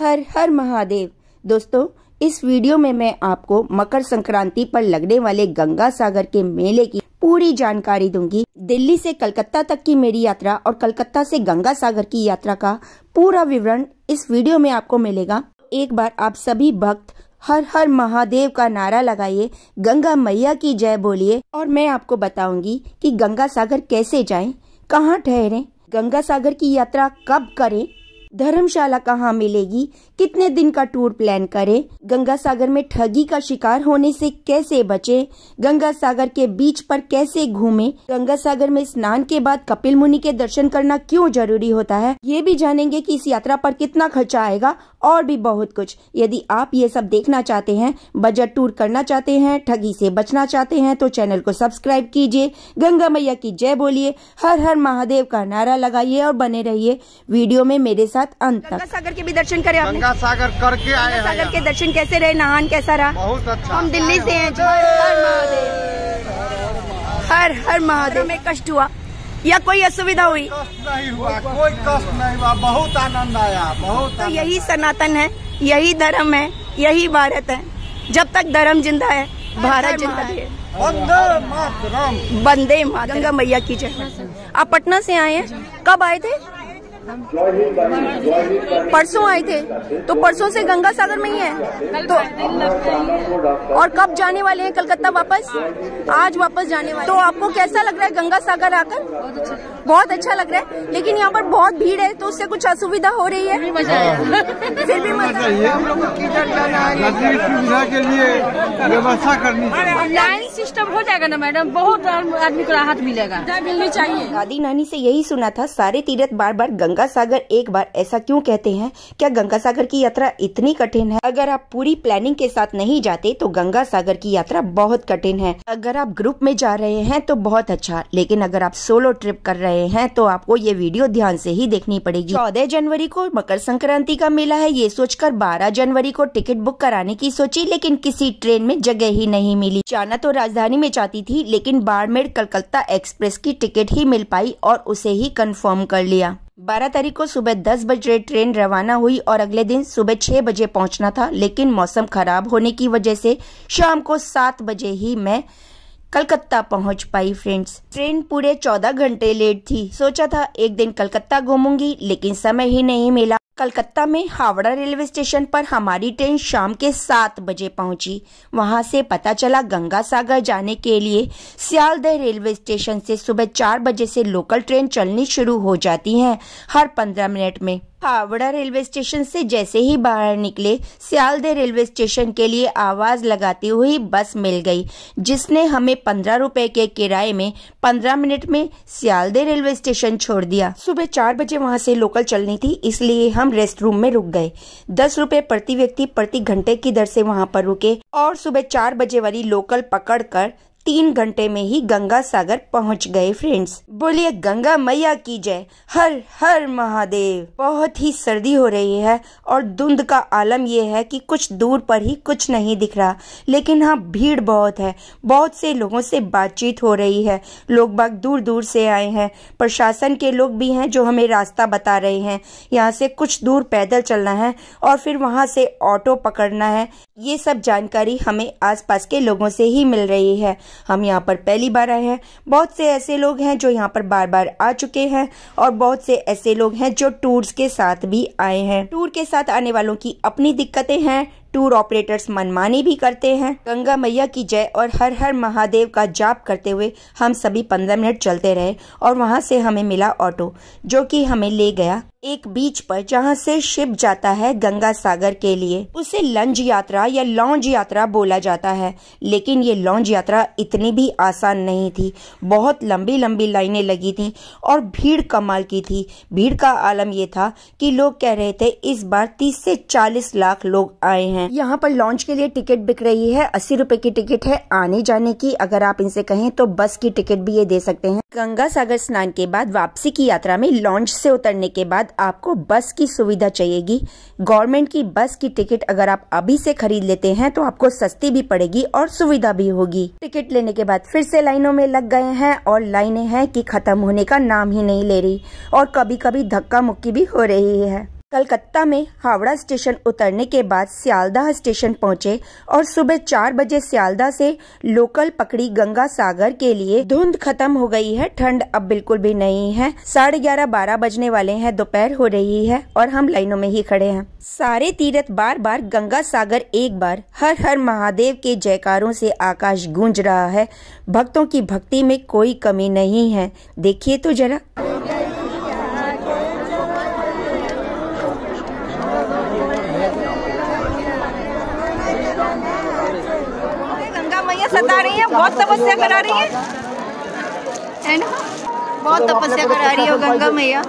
हर हर महादेव दोस्तों इस वीडियो में मैं आपको मकर संक्रांति पर लगने वाले गंगा सागर के मेले की पूरी जानकारी दूंगी दिल्ली से कलकत्ता तक की मेरी यात्रा और कलकत्ता से गंगा सागर की यात्रा का पूरा विवरण इस वीडियो में आपको मिलेगा एक बार आप सभी भक्त हर हर महादेव का नारा लगाइए गंगा मैया की जय बोलिए और मैं आपको बताऊंगी कि गंगा सागर कैसे जाएं, कहाँ ठहरें, गंगा सागर की यात्रा कब करें धर्मशाला कहाँ मिलेगी कितने दिन का टूर प्लान करें गंगा सागर में ठगी का शिकार होने से कैसे बचे गंगा सागर के बीच पर कैसे घूमे गंगा सागर में स्नान के बाद कपिल मुनि के दर्शन करना क्यों जरूरी होता है ये भी जानेंगे कि इस यात्रा पर कितना खर्चा आएगा और भी बहुत कुछ यदि आप ये सब देखना चाहते हैं बजट टूर करना चाहते हैं ठगी ऐसी बचना चाहते हैं तो चैनल को सब्सक्राइब कीजिए गंगा मैया की जय बोलिए हर हर महादेव का नारा लगाइए और बने रहिए वीडियो में मेरे साथ साथ अंत तक सागर के भी दर्शन करे गंगा सागर करके आए सागर के दर्शन कैसे रहे नहान कैसा रहा बहुत अच्छा हम दिल्ली से हैं हर महादेव हर हर महादेव में कष्ट हुआ या कोई असुविधा हुई नहीं हुआ कोई कष्ट नहीं हुआ बहुत आनंद आया बहुत तो यही सनातन है यही धर्म है यही भारत है जब तक धर्म जिंदा है भारत जिंदा है बंदे मातरम बंदे मातरम गंगा मैया की जय आप पटना से आए हैं कब आए थे परसों आए थे तो परसों से गंगा सागर में ही है तो और कब जाने वाले हैं कलकत्ता वापस आज वापस जाने वाले तो आपको कैसा लग रहा है गंगा सागर आकर बहुत अच्छा लग रहा है लेकिन यहाँ पर बहुत भीड़ है तो उससे कुछ असुविधा हो रही है फिर भी मजा के लिए व्यवस्था करनी सिस्टम हो जाएगा ना मैडम बहुत आदमी को राहत मिलेगा मिलनी चाहिए दादी नानी ऐसी यही सुना था सारे तीर्थ बार बार गंगा सागर एक बार ऐसा क्यों कहते हैं क्या गंगा सागर की यात्रा इतनी कठिन है अगर आप पूरी प्लानिंग के साथ नहीं जाते तो गंगा सागर की यात्रा बहुत कठिन है अगर आप ग्रुप में जा रहे हैं तो बहुत अच्छा लेकिन अगर आप सोलो ट्रिप कर रहे रहे हैं तो आपको ये वीडियो ध्यान से ही देखनी पड़ेगी चौदह जनवरी को मकर संक्रांति का मेला है ये सोचकर बारह जनवरी को टिकट बुक कराने की सोची लेकिन किसी ट्रेन में जगह ही नहीं मिली जाना तो राजधानी में चाहती थी लेकिन बाड़मेर कलकत्ता एक्सप्रेस की टिकट ही मिल पाई और उसे ही कन्फर्म कर लिया बारह तारीख को सुबह दस बजे ट्रेन रवाना हुई और अगले दिन सुबह छह बजे पहुंचना था लेकिन मौसम खराब होने की वजह से शाम को सात बजे ही मैं कलकत्ता पहुंच पाई फ्रेंड्स ट्रेन पूरे चौदह घंटे लेट थी सोचा था एक दिन कलकत्ता घूमूंगी लेकिन समय ही नहीं मिला कलकत्ता में हावड़ा रेलवे स्टेशन पर हमारी ट्रेन शाम के सात बजे पहुंची वहां से पता चला गंगा सागर जाने के लिए सियालदह रेलवे स्टेशन से सुबह चार बजे से लोकल ट्रेन चलनी शुरू हो जाती है हर पंद्रह मिनट में हावड़ा रेलवे स्टेशन से जैसे ही बाहर निकले सियालदे रेलवे स्टेशन के लिए आवाज लगाती हुई बस मिल गई जिसने हमें पंद्रह रुपए के किराए में पंद्रह मिनट में सियालदे रेलवे स्टेशन छोड़ दिया सुबह चार बजे वहां से लोकल चलनी थी इसलिए हम रेस्ट रूम में रुक गए दस रुपए प्रति व्यक्ति प्रति घंटे की दर से वहां पर रुके और सुबह चार बजे वाली लोकल पकड़ कर तीन घंटे में ही गंगा सागर पहुंच गए फ्रेंड्स बोलिए गंगा मैया की जय हर हर महादेव बहुत ही सर्दी हो रही है और धुंध का आलम यह है कि कुछ दूर पर ही कुछ नहीं दिख रहा लेकिन हाँ भीड़ बहुत है बहुत से लोगों से बातचीत हो रही है लोग बाग दूर दूर से आए हैं प्रशासन के लोग भी हैं जो हमें रास्ता बता रहे हैं यहाँ से कुछ दूर पैदल चलना है और फिर वहाँ से ऑटो पकड़ना है ये सब जानकारी हमें आसपास के लोगों से ही मिल रही है हम यहाँ पर पहली बार आए हैं बहुत से ऐसे लोग हैं जो यहाँ पर बार बार आ चुके हैं और बहुत से ऐसे लोग हैं जो टूर्स के साथ भी आए हैं टूर के साथ आने वालों की अपनी दिक्कतें हैं टूर ऑपरेटर्स मनमानी भी करते हैं गंगा मैया की जय और हर हर महादेव का जाप करते हुए हम सभी पंद्रह मिनट चलते रहे और वहाँ से हमें मिला ऑटो जो कि हमें ले गया एक बीच पर जहाँ से शिप जाता है गंगा सागर के लिए उसे लंच यात्रा या लॉन्च यात्रा बोला जाता है लेकिन ये लॉन्च यात्रा इतनी भी आसान नहीं थी बहुत लंबी लंबी लाइनें लगी थी और भीड़ कमाल की थी भीड़ का आलम ये था कि लोग कह रहे थे इस बार 30 से 40 लाख लोग आए हैं हैं यहाँ पर लॉन्च के लिए टिकट बिक रही है अस्सी रूपए की टिकट है आने जाने की अगर आप इनसे कहें तो बस की टिकट भी ये दे सकते हैं गंगा सागर स्नान के बाद वापसी की यात्रा में लॉन्च से उतरने के बाद आपको बस की सुविधा चाहिएगी गवर्नमेंट की बस की टिकट अगर आप अभी से खरीद लेते हैं तो आपको सस्ती भी पड़ेगी और सुविधा भी होगी टिकट लेने के बाद फिर से लाइनों में लग गए हैं और लाइनें हैं कि खत्म होने का नाम ही नहीं ले रही और कभी कभी धक्का मुक्की भी हो रही है कलकत्ता में हावड़ा स्टेशन उतरने के बाद सियालदाह स्टेशन पहुंचे और सुबह चार बजे सियालदाह से लोकल पकड़ी गंगा सागर के लिए धुंध खत्म हो गई है ठंड अब बिल्कुल भी नहीं है साढ़े ग्यारह बारह बजने वाले हैं दोपहर हो रही है और हम लाइनों में ही खड़े हैं सारे तीरथ बार बार गंगा सागर एक बार हर हर महादेव के जयकारों से आकाश गूंज रहा है भक्तों की भक्ति में कोई कमी नहीं है देखिए तो जरा सता रही है बहुत तपस्या करा रही है बहुत मतलब तपस्या करा रही हो गंगा मैया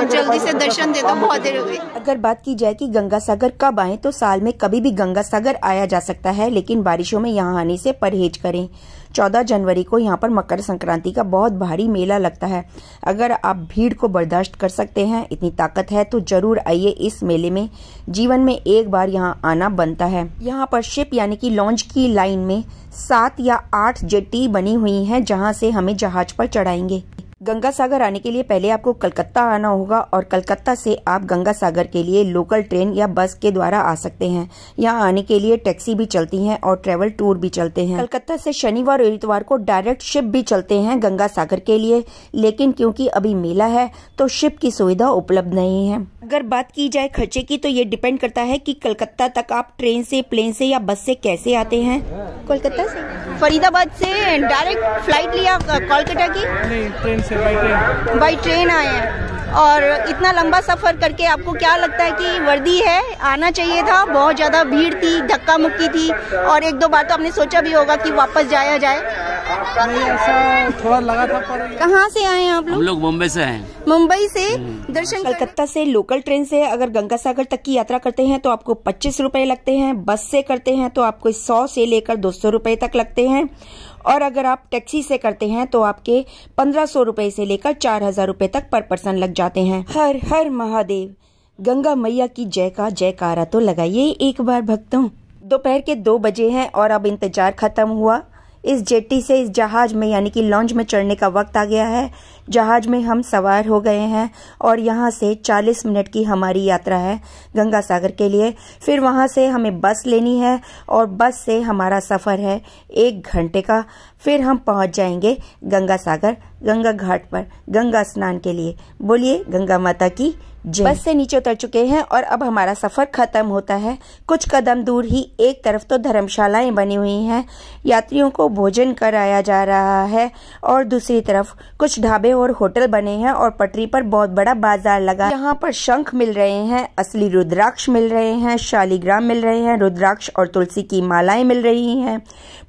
अब जल्दी से दर्शन दे दो बहुत देर हो गई अगर बात की जाए कि गंगा सागर कब आए तो साल में कभी भी गंगा सागर आया जा सकता है लेकिन बारिशों में यहाँ आने से परहेज करें 14 जनवरी को यहाँ पर मकर संक्रांति का बहुत भारी मेला लगता है अगर आप भीड़ को बर्दाश्त कर सकते हैं इतनी ताकत है तो जरूर आइए इस मेले में जीवन में एक बार यहाँ आना बनता है यहाँ पर शिप यानी कि लॉन्च की लाइन में सात या आठ जेटी बनी हुई हैं जहाँ से हमें जहाज पर चढ़ाएंगे गंगा सागर आने के लिए पहले आपको कलकत्ता आना होगा और कलकत्ता से आप गंगा सागर के लिए लोकल ट्रेन या बस के द्वारा आ सकते हैं यहाँ आने के लिए टैक्सी भी चलती हैं और ट्रेवल टूर भी चलते हैं कलकत्ता से शनिवार और इतवार को डायरेक्ट शिप भी चलते हैं गंगा सागर के लिए लेकिन क्योंकि अभी मेला है तो शिप की सुविधा उपलब्ध नहीं है अगर बात की जाए खर्चे की तो ये डिपेंड करता है की कलकत्ता तक आप ट्रेन से प्लेन से या बस से कैसे आते हैं कोलकाता से फरीदाबाद से डायरेक्ट फ्लाइट लिया कोलकाता की नहीं ट्रेन से बाई ट्रेन बाई ट्रेन आए हैं और इतना लंबा सफ़र करके आपको क्या लगता है कि वर्दी है आना चाहिए था बहुत ज़्यादा भीड़ थी धक्का मुक्की थी और एक दो बार तो आपने सोचा भी होगा कि वापस जाया जाए थोड़ा लगा था पर कहाँ से आए आप लोग हम लोग मुंबई से आए मुंबई से दर्शन कलकत्ता से लोकल ट्रेन से अगर गंगा सागर तक की यात्रा करते हैं तो आपको पच्चीस रूपए लगते हैं बस से करते हैं तो आपको सौ से लेकर दो सौ रूपये तक लगते हैं और अगर आप टैक्सी से करते हैं तो आपके पंद्रह सौ रूपये से लेकर चार हजार रूपये तक पर पर्सन लग जाते हैं हर हर महादेव गंगा मैया की जय का जयकारा तो लगाइए एक बार भक्तों दोपहर के दो बजे हैं और अब इंतजार खत्म हुआ इस जेटी से इस जहाज में यानी कि लॉन्च में चढ़ने का वक्त आ गया है जहाज में हम सवार हो गए हैं और यहाँ से 40 मिनट की हमारी यात्रा है गंगा सागर के लिए फिर वहाँ से हमें बस लेनी है और बस से हमारा सफ़र है एक घंटे का फिर हम पहुँच जाएंगे गंगा सागर गंगा घाट पर गंगा स्नान के लिए बोलिए गंगा माता की जय बस से नीचे उतर चुके हैं और अब हमारा सफर खत्म होता है कुछ कदम दूर ही एक तरफ तो धर्मशालाएं बनी हुई हैं यात्रियों को भोजन कराया जा रहा है और दूसरी तरफ कुछ ढाबे और होटल बने हैं और पटरी पर बहुत बड़ा बाजार लगा यहाँ पर शंख मिल रहे हैं असली रुद्राक्ष मिल रहे हैं शालीग्राम मिल रहे हैं रुद्राक्ष और तुलसी की मालाएं मिल रही है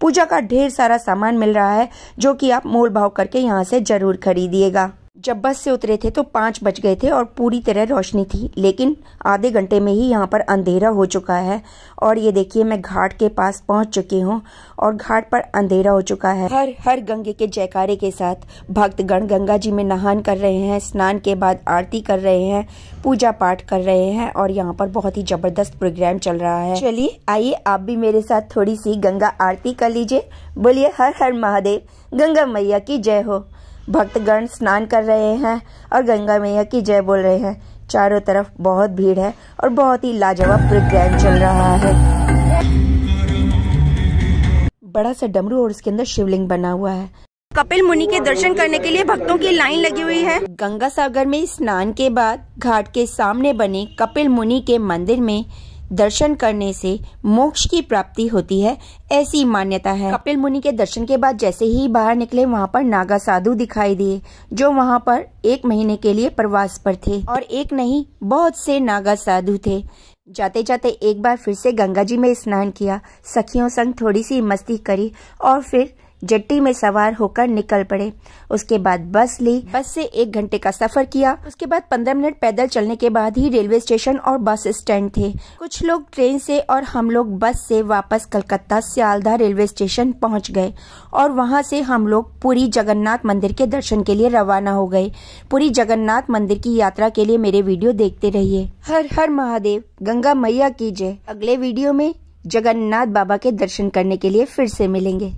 पूजा का ढेर सारा सामान मिल रहा है जो की आप मोल भाव करके यहाँ से जरूर खरीदिएगा जब बस से उतरे थे तो पाँच बज गए थे और पूरी तरह रोशनी थी लेकिन आधे घंटे में ही यहाँ पर अंधेरा हो चुका है और ये देखिए मैं घाट के पास पहुँच चुकी हूँ और घाट पर अंधेरा हो चुका है हर हर गंगे के जयकारे के साथ भक्त गण गंगा जी में नहान कर रहे हैं स्नान के बाद आरती कर रहे हैं पूजा पाठ कर रहे हैं और यहाँ पर बहुत ही जबरदस्त प्रोग्राम चल रहा है चलिए आइए आप भी मेरे साथ थोड़ी सी गंगा आरती कर लीजिए बोलिए हर हर महादेव गंगा मैया की जय हो भक्तगण स्नान कर रहे हैं और गंगा मैया की जय बोल रहे हैं चारों तरफ बहुत भीड़ है और बहुत ही लाजवाब प्रोग्राम चल रहा है बड़ा सा डमरू और उसके अंदर शिवलिंग बना हुआ है कपिल मुनि के दर्शन करने के लिए भक्तों की लाइन लगी हुई है गंगा सागर में स्नान के बाद घाट के सामने बने कपिल मुनि के मंदिर में दर्शन करने से मोक्ष की प्राप्ति होती है ऐसी मान्यता है कपिल मुनि के दर्शन के बाद जैसे ही बाहर निकले वहाँ पर नागा साधु दिखाई दिए जो वहाँ पर एक महीने के लिए प्रवास पर थे और एक नहीं बहुत से नागा साधु थे जाते जाते एक बार फिर से गंगा जी में स्नान किया सखियों संग थोड़ी सी मस्ती करी और फिर जट्टी में सवार होकर निकल पड़े उसके बाद बस ली बस से एक घंटे का सफर किया उसके बाद पंद्रह मिनट पैदल चलने के बाद ही रेलवे स्टेशन और बस स्टैंड थे कुछ लोग ट्रेन से और हम लोग बस से वापस कलकत्ता सियालदा रेलवे स्टेशन पहुंच गए और वहां से हम लोग पूरी जगन्नाथ मंदिर के दर्शन के लिए रवाना हो गए पूरी जगन्नाथ मंदिर की यात्रा के लिए मेरे वीडियो देखते रहिए हर हर महादेव गंगा मैया की जय अगले वीडियो में जगन्नाथ बाबा के दर्शन करने के लिए फिर से मिलेंगे